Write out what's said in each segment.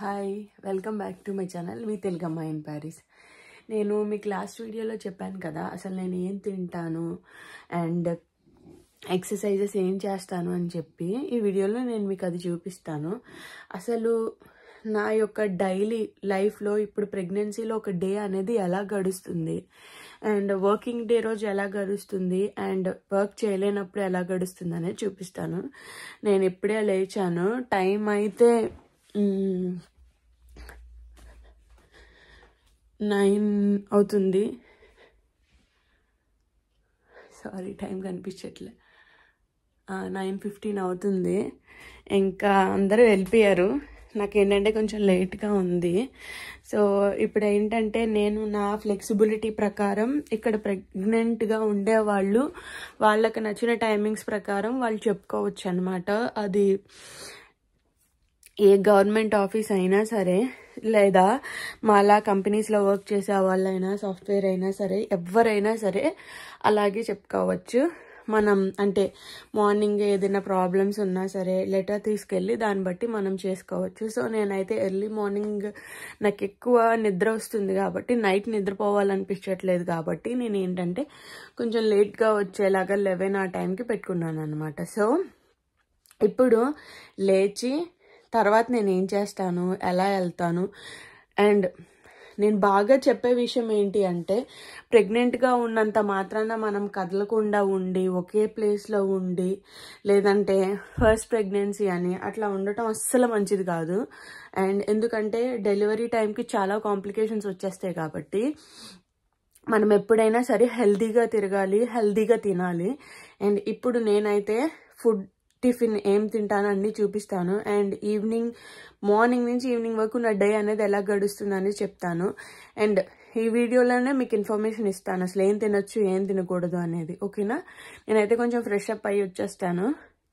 hi welcome back to my channel మీ తెలుగమ్మ in Paris నేను మీకు లాస్ట్ వీడియోలో చెప్పాను కదా అసలు నేను ఏం తింటాను అండ్ ఎక్సర్సైజెస్ ఏం చేస్తాను అని చెప్పి ఈ వీడియోలో నేను మీకు అది చూపిస్తాను అసలు నా యొక్క డైలీ లైఫ్లో ఇప్పుడు ప్రెగ్నెన్సీలో ఒక డే అనేది ఎలా గడుస్తుంది అండ్ వర్కింగ్ డే రోజు ఎలా గడుస్తుంది అండ్ వర్క్ చేయలేనప్పుడు ఎలా గడుస్తుంది అనేది చూపిస్తాను నేను ఇప్పుడే లేచాను టైం అయితే నైన్ అవుతుంది సారీ టైం కనిపించట్లే నైన్ ఫిఫ్టీన్ అవుతుంది ఇంకా అందరూ వెళ్ళిపోయారు నాకు ఏంటంటే కొంచెం లేట్గా ఉంది సో ఇప్పుడు ఏంటంటే నేను నా ఫ్లెక్సిబిలిటీ ప్రకారం ఇక్కడ ప్రెగ్నెంట్గా ఉండేవాళ్ళు వాళ్ళకి నచ్చిన టైమింగ్స్ ప్రకారం వాళ్ళు చెప్పుకోవచ్చు అనమాట అది ఏ గవర్నమెంట్ ఆఫీస్ అయినా సరే లేదా మాలా కంపెనీస్లో వర్క్ చేసే వాళ్ళైనా సాఫ్ట్వేర్ అయినా సరే ఎవరైనా సరే అలాగే చెప్పుకోవచ్చు మనం అంటే మార్నింగ్ ఏదైనా ప్రాబ్లమ్స్ ఉన్నా సరే లెటర్ తీసుకెళ్ళి దాన్ని బట్టి మనం చేసుకోవచ్చు సో నేనైతే ఎర్లీ మార్నింగ్ నాకు ఎక్కువ నిద్ర వస్తుంది కాబట్టి నైట్ నిద్రపోవాలనిపించట్లేదు కాబట్టి నేను ఏంటంటే కొంచెం లేట్గా వచ్చేలాగా లెవెన్ ఆ టైంకి పెట్టుకున్నాను అనమాట సో ఇప్పుడు లేచి తర్వాత నేను ఏం చేస్తాను ఎలా వెళ్తాను అండ్ నేను బాగా చెప్పే విషయం ఏంటి అంటే ప్రెగ్నెంట్గా ఉన్నంత మాత్రాన మనం కదలకుండా ఉండి ఒకే ప్లేస్లో ఉండి లేదంటే ఫస్ట్ ప్రెగ్నెన్సీ అని అట్లా ఉండటం అస్సలు మంచిది కాదు అండ్ ఎందుకంటే డెలివరీ టైంకి చాలా కాంప్లికేషన్స్ వచ్చేస్తాయి కాబట్టి మనం ఎప్పుడైనా సరే హెల్దీగా తిరగాలి హెల్దీగా తినాలి అండ్ ఇప్పుడు నేనైతే ఫుడ్ టిఫిన్ ఏం తింటాను అన్ని చూపిస్తాను అండ్ ఈవినింగ్ మార్నింగ్ నుంచి ఈవినింగ్ వరకు నా డే అనేది ఎలా గడుస్తుందని చెప్తాను అండ్ ఈ వీడియోలోనే మీకు ఇన్ఫర్మేషన్ ఇస్తాను అసలు ఏం తినొచ్చు ఏం తినకూడదు అనేది ఓకేనా నేనైతే కొంచెం ఫ్రెష్ అప్ అయ్యి వచ్చేస్తాను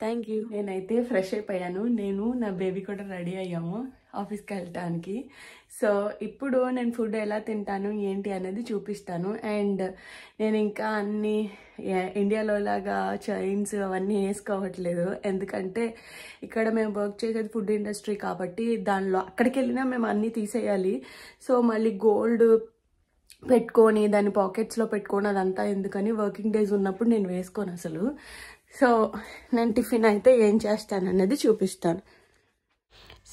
థ్యాంక్ యూ నేనైతే ఫ్రెష్ అయిపోయాను నేను నా బేబీ కూడా రెడీ అయ్యాము ఆఫీస్కి వెళ్ళటానికి సో ఇప్పుడు నేను ఫుడ్ ఎలా తింటాను ఏంటి అనేది చూపిస్తాను అండ్ నేను ఇంకా అన్ని ఇండియాలో లాగా చైన్స్ అవన్నీ వేసుకోవట్లేదు ఎందుకంటే ఇక్కడ మేము వర్క్ చేసేది ఫుడ్ ఇండస్ట్రీ కాబట్టి దానిలో అక్కడికి వెళ్ళినా మేము అన్నీ తీసేయాలి సో మళ్ళీ గోల్డ్ పెట్టుకొని దాన్ని పాకెట్స్లో పెట్టుకొని అదంతా ఎందుకని వర్కింగ్ డేస్ ఉన్నప్పుడు నేను వేసుకోను అసలు సో నేను టిఫిన్ అయితే ఏం చేస్తాను అనేది చూపిస్తాను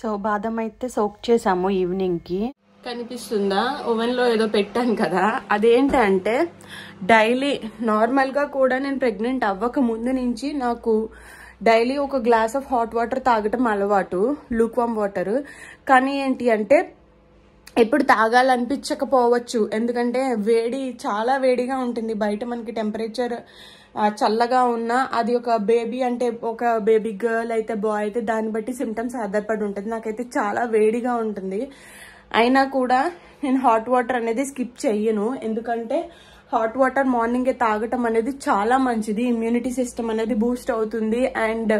సో బాదం అయితే సోక్ చేసాము ఈవినింగ్కి కనిపిస్తుందా ఓవెన్లో ఏదో పెట్టాను కదా అదేంటంటే డైలీ నార్మల్గా కూడా నేను ప్రెగ్నెంట్ అవ్వక ముందు నుంచి నాకు డైలీ ఒక గ్లాస్ ఆఫ్ హాట్ వాటర్ తాగటం అలవాటు లూక్వామ్ వాటర్ కానీ ఏంటి అంటే ఎప్పుడు తాగాలనిపించకపోవచ్చు ఎందుకంటే వేడి చాలా వేడిగా ఉంటుంది బయట మనకి టెంపరేచర్ చల్లగా ఉన్నా అది ఒక బేబీ అంటే ఒక బేబీ గర్ల్ అయితే బాయ్ అయితే దాన్ని బట్టి సిమ్టమ్స్ ఆధారపడి ఉంటుంది నాకైతే చాలా వేడిగా ఉంటుంది అయినా కూడా నేను హాట్ వాటర్ అనేది స్కిప్ చెయ్యను ఎందుకంటే హాట్ వాటర్ మార్నింగే తాగటం అనేది చాలా మంచిది ఇమ్యూనిటీ సిస్టమ్ అనేది బూస్ట్ అవుతుంది అండ్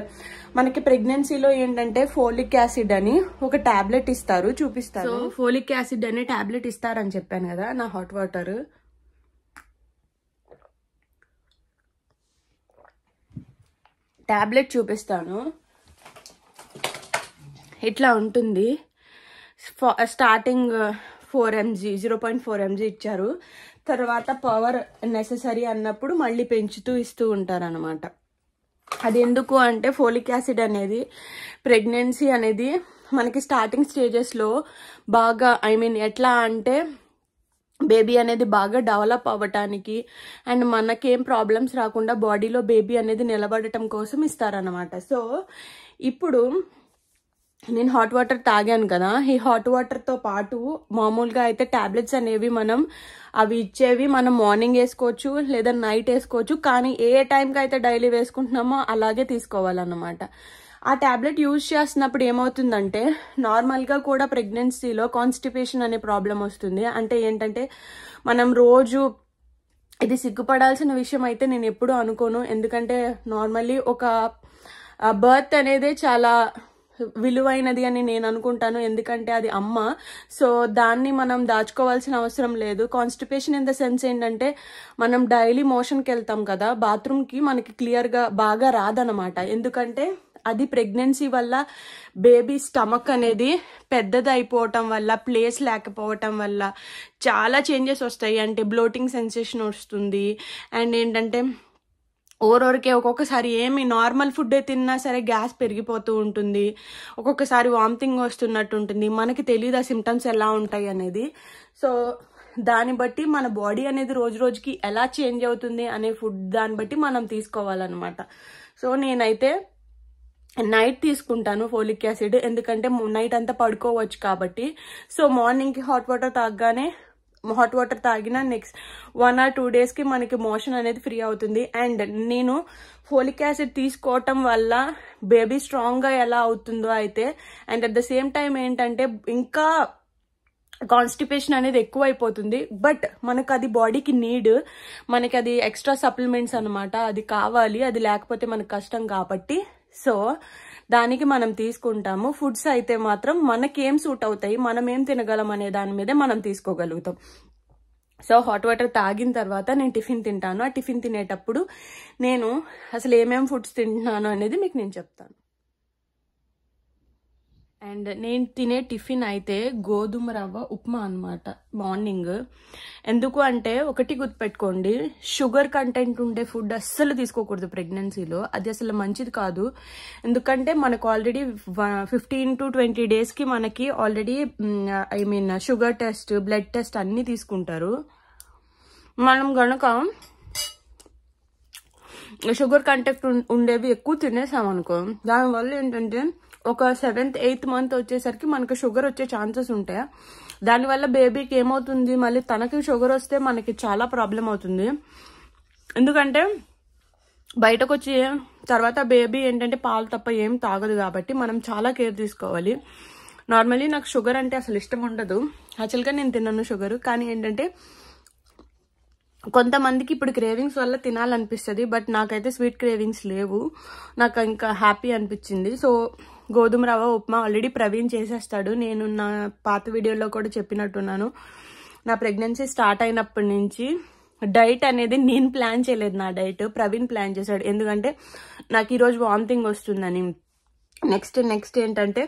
మనకి ప్రెగ్నెన్సీలో ఏంటంటే ఫోలిక్ యాసిడ్ అని ఒక టాబ్లెట్ ఇస్తారు చూపిస్తారు ఫోలిక్ యాసిడ్ అనే టాబ్లెట్ ఇస్తారని చెప్పాను కదా నా హాట్ వాటర్ ట్యాబ్లెట్ చూపిస్తాను ఇట్లా ఉంటుంది starting four mg zero point four mg ఇచ్చారు తర్వాత పవర్ నెససరీ అన్నప్పుడు మళ్ళీ పెంచుతూ ఇస్తూ ఉంటారనమాట అది ఎందుకు అంటే ఫోలిక్ యాసిడ్ అనేది ప్రెగ్నెన్సీ అనేది మనకి స్టార్టింగ్ స్టేజెస్లో బాగా ఐ మీన్ ఎట్లా అంటే బేబీ అనేది బాగా డెవలప్ అవ్వటానికి అండ్ మనకేం ప్రాబ్లమ్స్ రాకుండా బాడీలో బేబీ అనేది నిలబడటం కోసం ఇస్తారనమాట సో ఇప్పుడు నేను హాట్ వాటర్ తాగాను కదా ఈ హాట్ వాటర్తో పాటు మామూలుగా అయితే ట్యాబ్లెట్స్ అనేవి మనం అవి ఇచ్చేవి మనం మార్నింగ్ వేసుకోవచ్చు లేదా నైట్ వేసుకోవచ్చు కానీ ఏ టైంకి అయితే డైలీ వేసుకుంటున్నామో అలాగే తీసుకోవాలన్నమాట ఆ ట్యాబ్లెట్ యూజ్ చేస్తున్నప్పుడు ఏమవుతుందంటే నార్మల్గా కూడా ప్రెగ్నెన్సీలో కాన్స్టిపేషన్ అనే ప్రాబ్లం వస్తుంది అంటే ఏంటంటే మనం రోజు ఇది సిగ్గుపడాల్సిన విషయం అయితే నేను ఎప్పుడూ అనుకోను ఎందుకంటే నార్మల్లీ ఒక బర్త్ అనేది చాలా విలువైనది అని నేను అనుకుంటాను ఎందుకంటే అది అమ్మ సో దాన్ని మనం దాచుకోవాల్సిన అవసరం లేదు కాన్స్టిపేషన్ ఇన్ ద సెన్స్ ఏంటంటే మనం డైలీ మోషన్కి వెళ్తాం కదా బాత్రూమ్కి మనకి క్లియర్గా బాగా రాదనమాట ఎందుకంటే అది ప్రెగ్నెన్సీ వల్ల బేబీ స్టమక్ అనేది పెద్దదైపోవటం వల్ల ప్లేస్ లేకపోవటం వల్ల చాలా చేంజెస్ వస్తాయి అంటే బ్లోటింగ్ సెన్సేషన్ వస్తుంది అండ్ ఏంటంటే ఓరోరికే ఒక్కొక్కసారి ఏమి నార్మల్ ఫుడ్ తిన్నా సరే గ్యాస్ పెరిగిపోతూ ఉంటుంది ఒక్కొక్కసారి వామిటింగ్ వస్తున్నట్టు ఉంటుంది మనకి తెలియదు ఆ సిమ్టమ్స్ ఎలా ఉంటాయి అనేది సో దాన్ని బట్టి మన బాడీ అనేది రోజు రోజుకి ఎలా చేంజ్ అవుతుంది అనే ఫుడ్ దాన్ని బట్టి మనం తీసుకోవాలన్నమాట సో నేనైతే నైట్ తీసుకుంటాను ఫోలిక్ యాసిడ్ ఎందుకంటే నైట్ అంతా పడుకోవచ్చు కాబట్టి సో మార్నింగ్కి హాట్ వాటర్ తాగగానే హాట్ వాటర్ తాగిన నెక్స్ట్ వన్ ఆర్ టూ డేస్కి మనకి మోషన్ అనేది ఫ్రీ అవుతుంది అండ్ నేను ఫోలిక్ యాసిడ్ తీసుకోవటం వల్ల బేబీ స్ట్రాంగ్గా ఎలా అవుతుందో అయితే and at the same time ఏంటంటే ఇంకా కాన్స్టిపేషన్ అనేది ఎక్కువ అయిపోతుంది బట్ మనకు అది బాడీకి నీడ్ మనకి అది ఎక్స్ట్రా సప్లిమెంట్స్ అనమాట అది కావాలి అది లేకపోతే మనకు కష్టం కాబట్టి సో దానికి మనం తీసుకుంటాము ఫుడ్స్ అయితే మాత్రం మనకేం సూట్ అవుతాయి మనం ఏం తినగలం అనే దాని మీదే మనం తీసుకోగలుగుతాం సో హాట్ వాటర్ తాగిన తర్వాత నేను టిఫిన్ తింటాను ఆ టిఫిన్ తినేటప్పుడు నేను అసలు ఏమేమి ఫుడ్స్ తింటున్నాను అనేది మీకు నేను చెప్తాను అండ్ నేను తినే టిఫిన్ అయితే గోధుమ రవ్వ ఉప్మా అనమాట మార్నింగ్ ఎందుకు అంటే ఒకటి గుర్తుపెట్టుకోండి షుగర్ కంటెంట్ ఉండే ఫుడ్ అస్సలు తీసుకోకూడదు ప్రెగ్నెన్సీలో అది అసలు మంచిది కాదు ఎందుకంటే మనకు ఆల్రెడీ ఫిఫ్టీన్ టు ట్వంటీ డేస్కి మనకి already I mean sugar test blood test అన్నీ తీసుకుంటారు మనం గనక షుగర్ కంటెంట్ ఉండేవి ఎక్కువ తినేసామనుకో దానివల్ల ఏంటంటే ఒక సెవెంత్ ఎయిత్ మంత్ వచ్చేసరికి మనకు షుగర్ వచ్చే ఛాన్సెస్ ఉంటాయి దానివల్ల బేబీకి ఏమవుతుంది మళ్ళీ తనకి షుగర్ వస్తే మనకి చాలా ప్రాబ్లం అవుతుంది ఎందుకంటే బయటకు వచ్చి తర్వాత బేబీ ఏంటంటే పాలు తప్ప ఏం తాగదు కాబట్టి మనం చాలా కేర్ తీసుకోవాలి నార్మలీ నాకు షుగర్ అంటే అసలు ఇష్టం ఉండదు యాక్చువల్గా నేను తిన్నాను షుగర్ కానీ ఏంటంటే కొంతమందికి ఇప్పుడు క్రేవింగ్స్ వల్ల తినాలనిపిస్తుంది బట్ నాకైతే స్వీట్ క్రేవింగ్స్ లేవు నాకు ఇంకా హ్యాపీ అనిపించింది సో గోధుమ రవ్వ ఉప్మా ఆల్రెడీ ప్రవీణ్ చేసేస్తాడు నేను నా పాత వీడియోలో కూడా చెప్పినట్టున్నాను నా ప్రెగ్నెన్సీ స్టార్ట్ అయినప్పటి నుంచి డైట్ అనేది నేను ప్లాన్ చేయలేదు నా డైట్ ప్రవీణ్ ప్లాన్ చేశాడు ఎందుకంటే నాకు ఈరోజు వామిటింగ్ వస్తుందని నెక్స్ట్ నెక్స్ట్ ఏంటంటే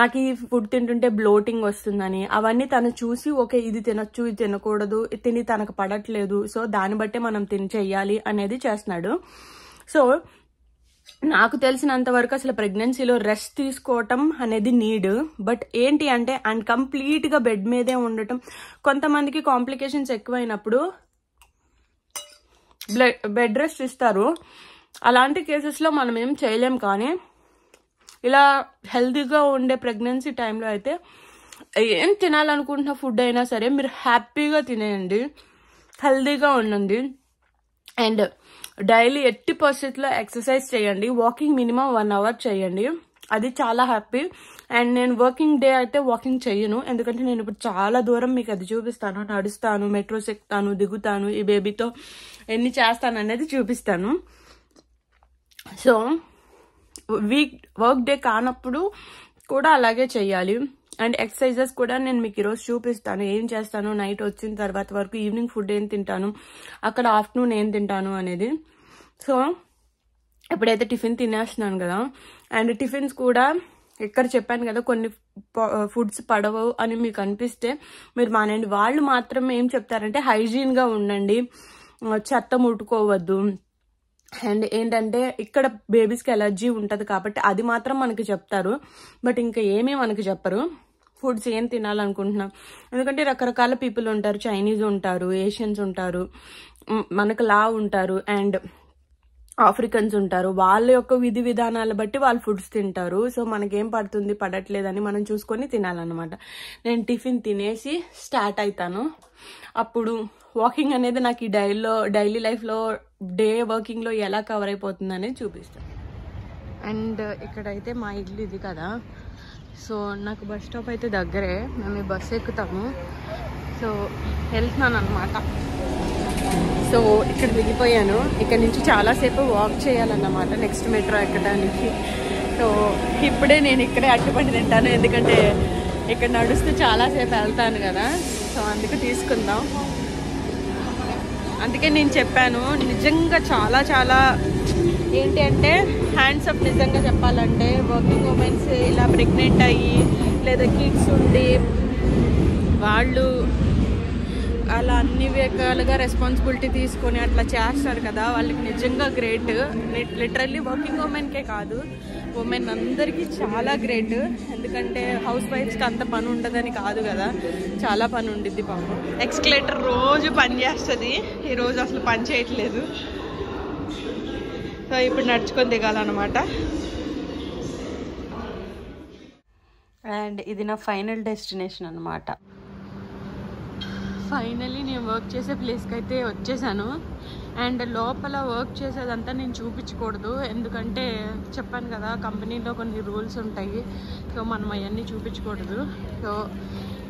నాకు ఈ ఫుడ్ తింటుంటే బ్లోటింగ్ వస్తుందని అవన్నీ తను చూసి ఓకే ఇది తినొచ్చు ఇది తినకూడదు తిని తనకు పడట్లేదు సో దాన్ని బట్టే మనం తిని చెయ్యాలి అనేది చేస్తున్నాడు సో నాకు తెలిసినంత వరకు అసలు ప్రెగ్నెన్సీలో రెస్ట్ తీసుకోవటం అనేది నీడ్ బట్ ఏంటి అంటే అండ్ కంప్లీట్గా బెడ్ మీదే ఉండటం కొంతమందికి కాంప్లికేషన్స్ ఎక్కువైనప్పుడు బెడ్ రెస్ట్ ఇస్తారు అలాంటి కేసెస్లో మనం ఏం చేయలేం కానీ ఇలా హెల్తీగా ఉండే ప్రెగ్నెన్సీ టైంలో అయితే ఏం తినాలనుకుంటున్న ఫుడ్ అయినా సరే మీరు హ్యాపీగా తినేయండి హెల్తీగా ఉండండి అండ్ డైలీ ఎట్టి పరిస్థితుల్లో ఎక్సర్సైజ్ చేయండి వాకింగ్ మినిమం వన్ అవర్ చేయండి అది చాలా హ్యాపీ అండ్ నేను వర్కింగ్ డే అయితే వాకింగ్ చేయను ఎందుకంటే నేను ఇప్పుడు చాలా దూరం మీకు అది చూపిస్తాను నడుస్తాను మెట్రోస్ ఎక్కుతాను దిగుతాను ఈ బేబీతో ఎన్ని చేస్తాను అనేది చూపిస్తాను సో వీక్ వర్క్ డే కానప్పుడు కూడా అలాగే చేయాలి అండ్ ఎక్సర్సైజెస్ కూడా నేను మీకు ఈరోజు చూపిస్తాను ఏం చేస్తాను నైట్ వచ్చిన తర్వాత వరకు ఈవినింగ్ ఫుడ్ ఏం తింటాను అక్కడ ఆఫ్టర్నూన్ ఏం తింటాను అనేది సో ఎప్పుడైతే టిఫిన్ తినేస్తున్నాను కదా అండ్ టిఫిన్స్ కూడా ఎక్కడ చెప్పాను కదా కొన్ని ఫుడ్స్ పడవు అని మీకు అనిపిస్తే మీరు మానండి వాళ్ళు మాత్రం ఏం చెప్తారంటే హైజీన్గా ఉండండి చెత్త ముట్టుకోవద్దు అండ్ ఏంటంటే ఇక్కడ బేబీస్కి ఎలర్జీ ఉంటుంది కాబట్టి అది మాత్రం మనకి చెప్తారు బట్ ఇంకా ఏమీ మనకి చెప్పరు ఫుడ్స్ ఏం తినాలనుకుంటున్నాం ఎందుకంటే రకరకాల పీపుల్ ఉంటారు చైనీస్ ఉంటారు ఏషియన్స్ ఉంటారు మనకు లా ఉంటారు అండ్ ఆఫ్రికన్స్ ఉంటారు వాళ్ళ యొక్క విధి విధానాలు బట్టి వాళ్ళు ఫుడ్స్ తింటారు సో మనకేం పడుతుంది పడట్లేదని మనం చూసుకొని తినాలన్నమాట నేను టిఫిన్ తినేసి స్టార్ట్ అవుతాను అప్పుడు వాకింగ్ అనేది నాకు ఈ డైలో డైలీ లైఫ్లో డే వర్కింగ్లో ఎలా కవర్ అయిపోతుంది అనేది చూపిస్తాను అండ్ ఇక్కడైతే మా ఇల్లు ఇది కదా సో నాకు బస్ స్టాప్ అయితే దగ్గరే మేము బస్ ఎక్కుతాము సో వెళ్తున్నాను అనమాట సో ఇక్కడ దిగిపోయాను ఇక్కడ నుంచి చాలాసేపు వాక్ చేయాలన్నమాట నెక్స్ట్ మెట్రో ఎక్కడానికి సో ఇప్పుడే నేను ఇక్కడే అట్టుబడి తింటాను ఎందుకంటే ఇక్కడ నడుస్తూ చాలాసేపు వెళ్తాను కదా సో అందుకు తీసుకుందాం అందుకే నేను చెప్పాను నిజంగా చాలా చాలా ఏంటి అంటే హ్యాండ్స్ అప్ నిజంగా చెప్పాలంటే వర్కింగ్ ఉమెన్స్ ఇలా ప్రెగ్నెంట్ అయ్యి లేదా కిడ్స్ ఉండి వాళ్ళు అలా అన్ని రకాలుగా రెస్పాన్సిబిలిటీ తీసుకొని అట్లా చేస్తారు కదా వాళ్ళకి నిజంగా గ్రేట్ లిటరల్లీ వర్కింగ్ ఉమెన్కే కాదు ఉమెన్ అందరికీ చాలా గ్రేట్ ఎందుకంటే హౌస్ వైఫ్స్కి అంత పని ఉండదని కాదు కదా చాలా పని ఉండిద్ది పాపం ఎక్స్కలేటర్ రోజు పని చేస్తుంది ఈరోజు అసలు పని చేయట్లేదు సో ఇప్పుడు నడుచుకొని దిగాలన్నమాట అండ్ ఇది నా ఫైనల్ డెస్టినేషన్ అనమాట ఫైనలీ నేను వర్క్ చేసే ప్లేస్కి అయితే వచ్చేసాను అండ్ లోపల వర్క్ చేసేదంతా నేను చూపించకూడదు ఎందుకంటే చెప్పాను కదా కంపెనీలో కొన్ని రూల్స్ ఉంటాయి సో మనం అవన్నీ చూపించకూడదు సో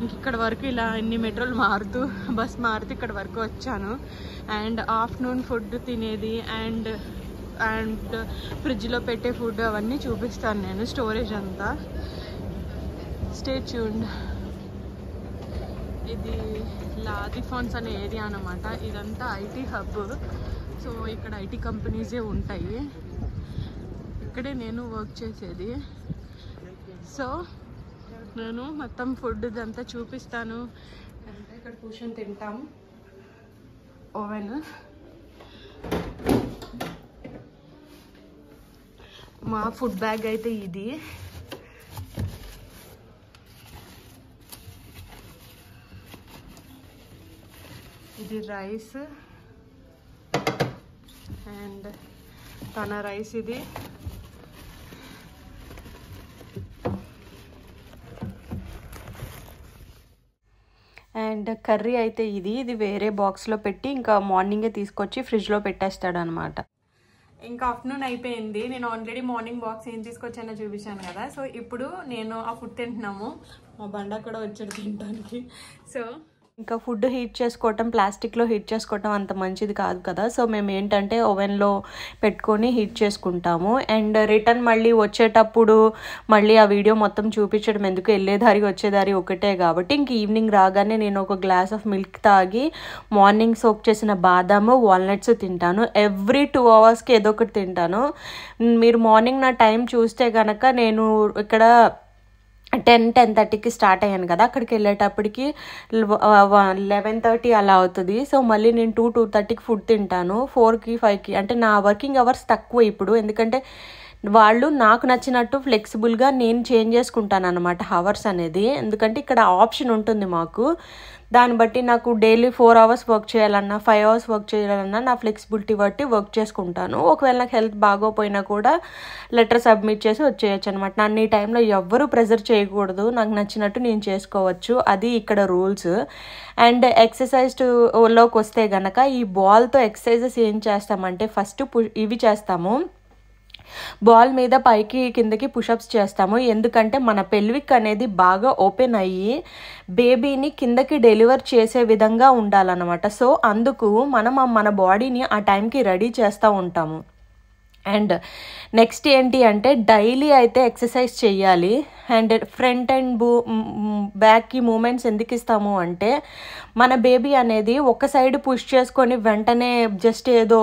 ఇంక ఇక్కడ వరకు ఇలా ఎన్ని మెట్రోలు మారుతూ బస్ మారుతూ ఇక్కడ వరకు వచ్చాను అండ్ ఆఫ్టర్నూన్ ఫుడ్ తినేది అండ్ అండ్ ఫ్రిడ్జ్లో పెట్టే ఫుడ్ అవన్నీ చూపిస్తాను నేను స్టోరేజ్ అంతా స్టే చూడ్ ఇది ఫోన్స్ అనే ఏరియా అనమాట ఇదంతా ఐటీ హబ్ సో ఇక్కడ ఐటీ కంపెనీసే ఉంటాయి ఇక్కడే నేను వర్క్ చేసేది సో నేను మొత్తం ఫుడ్ ఇదంతా చూపిస్తాను ఇక్కడ కూర్చొని తింటాం ఓవెన్ మా ఫుడ్ బ్యాగ్ అయితే ఇది ఇది రైస్ అండ్ తన రైస్ ఇది అండ్ కర్రీ అయితే ఇది ఇది వేరే బాక్స్లో పెట్టి ఇంకా మార్నింగే తీసుకొచ్చి ఫ్రిడ్జ్లో పెట్టేస్తాడనమాట ఇంకా ఆఫ్టర్నూన్ అయిపోయింది నేను ఆల్రెడీ మార్నింగ్ బాక్స్ ఏం తీసుకొచ్చానో చూపించాను కదా సో ఇప్పుడు నేను ఆ ఫుడ్ తింటున్నాము మా బండ కూడా వచ్చాడు తినడానికి సో ఇంకా ఫుడ్ హీట్ చేసుకోవటం ప్లాస్టిక్లో హీట్ చేసుకోవటం అంత మంచిది కాదు కదా సో మేము ఏంటంటే ఓవెన్లో పెట్టుకొని హీట్ చేసుకుంటాము అండ్ రిటర్న్ మళ్ళీ వచ్చేటప్పుడు మళ్ళీ ఆ వీడియో మొత్తం చూపించడం ఎందుకు వెళ్ళేదారి వచ్చేదారి ఒకటే కాబట్టి ఇంక ఈవినింగ్ రాగానే నేను ఒక గ్లాస్ ఆఫ్ మిల్క్ తాగి మార్నింగ్ సోక్ చేసిన బాదాము వాల్నట్స్ తింటాను ఎవ్రీ టూ అవర్స్కి ఏదో ఒకటి తింటాను మీరు మార్నింగ్ నా టైం చూస్తే కనుక నేను ఇక్కడ టెన్ టెన్ థర్టీకి స్టార్ట్ అయ్యాను కదా అక్కడికి వెళ్ళేటప్పటికి లెవెన్ థర్టీ అలా అవుతుంది సో మళ్ళీ నేను టూ టూ థర్టీకి ఫుడ్ తింటాను ఫోర్కి ఫైవ్కి అంటే నా వర్కింగ్ అవర్స్ తక్కువ ఇప్పుడు ఎందుకంటే వాళ్ళు నాకు నచ్చినట్టు ఫ్లెక్సిబుల్గా నేను చేంజ్ చేసుకుంటాను అనమాట హవర్స్ అనేది ఎందుకంటే ఇక్కడ ఆప్షన్ ఉంటుంది మాకు దాన్ని బట్టి నాకు డైలీ ఫోర్ అవర్స్ వర్క్ చేయాలన్నా ఫైవ్ అవర్స్ వర్క్ చేయాలన్నా నా ఫ్లెక్సిబిలిటీ బట్టి వర్క్ చేసుకుంటాను ఒకవేళ నాకు హెల్త్ బాగోపోయినా కూడా లెటర్ సబ్మిట్ చేసి వచ్చేయచ్చు అనమాట నన్ను ఈ టైంలో ఎవ్వరూ ప్రెజర్ చేయకూడదు నాకు నచ్చినట్టు నేను చేసుకోవచ్చు అది ఇక్కడ రూల్స్ అండ్ ఎక్సర్సైజ్ లోకి వస్తే గనక ఈ బాల్తో ఎక్సర్సైజెస్ ఏం చేస్తామంటే ఫస్ట్ ఇవి చేస్తాము బాల్ మీద పైకి కిందకి పుషప్స్ చేస్తాము ఎందుకంటే మన పెల్విక్ అనేది బాగా ఓపెన్ అయ్యి బేబీని కిందకి డెలివర్ చేసే విధంగా ఉండాలన్నమాట సో అందుకు మనం మన బాడీని ఆ టైంకి రెడీ చేస్తూ ఉంటాము అండ్ నెక్స్ట్ ఏంటి అంటే డైలీ అయితే ఎక్సర్సైజ్ చేయాలి అండ్ ఫ్రంట్ అండ్ బూ బ్యాక్కి మూమెంట్స్ ఎందుకు ఇస్తాము అంటే మన బేబీ అనేది ఒక సైడ్ పుష్ చేసుకొని వెంటనే జస్ట్ ఏదో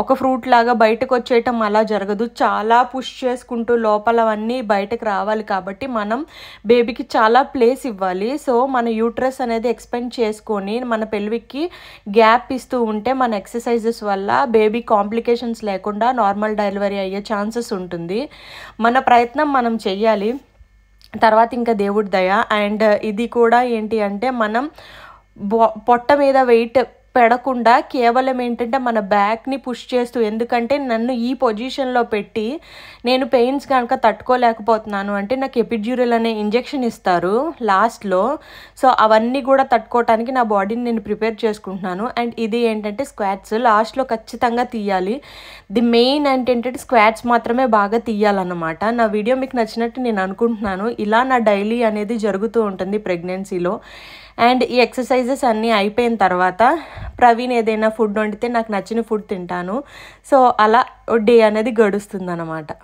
ఒక ఫ్రూట్ లాగా బయటకు వచ్చేయటం అలా జరగదు చాలా పుష్ చేసుకుంటూ లోపల బయటకు రావాలి కాబట్టి మనం బేబీకి చాలా ప్లేస్ ఇవ్వాలి సో మన యూట్రస్ అనేది ఎక్స్పెండ్ చేసుకొని మన పెళ్ళికి గ్యాప్ ఇస్తూ ఉంటే మన ఎక్సర్సైజెస్ వల్ల బేబీ కాంప్లికేషన్స్ లేకుండా నార్మల్ డెలివరీ అయ్యే ఛాన్సెస్ ఉంటుంది మన ప్రయత్నం మనం చెయ్యాలి తర్వాత ఇంకా దేవుడి దయ అండ్ ఇది కూడా ఏంటి అంటే మనం పొట్ట మీద వెయిట్ పెడకుండా కేవలం ఏంటంటే మన బ్యాక్ని పుష్ చేస్తూ ఎందుకంటే నన్ను ఈ పొజిషన్లో పెట్టి నేను పెయిన్స్ కనుక తట్టుకోలేకపోతున్నాను అంటే నాకు ఎపిడ్యూరల్ అనే ఇంజెక్షన్ ఇస్తారు లాస్ట్లో సో అవన్నీ కూడా తట్టుకోవటానికి నా బాడీని నేను ప్రిపేర్ చేసుకుంటున్నాను అండ్ ఇది ఏంటంటే స్క్వాట్స్ లాస్ట్లో ఖచ్చితంగా తీయాలి ది మెయిన్ ఏంటంటే స్క్వాట్స్ మాత్రమే బాగా తీయాలన్నమాట నా వీడియో మీకు నచ్చినట్టు నేను అనుకుంటున్నాను ఇలా నా డైలీ అనేది జరుగుతూ ఉంటుంది ప్రెగ్నెన్సీలో అండ్ ఈ ఎక్సర్సైజెస్ అన్నీ అయిపోయిన తర్వాత ప్రవీణ్ ఏదైనా ఫుడ్ వండితే నాకు నచ్చిన ఫుడ్ తింటాను సో అలా డే అనేది గడుస్తుంది అనమాట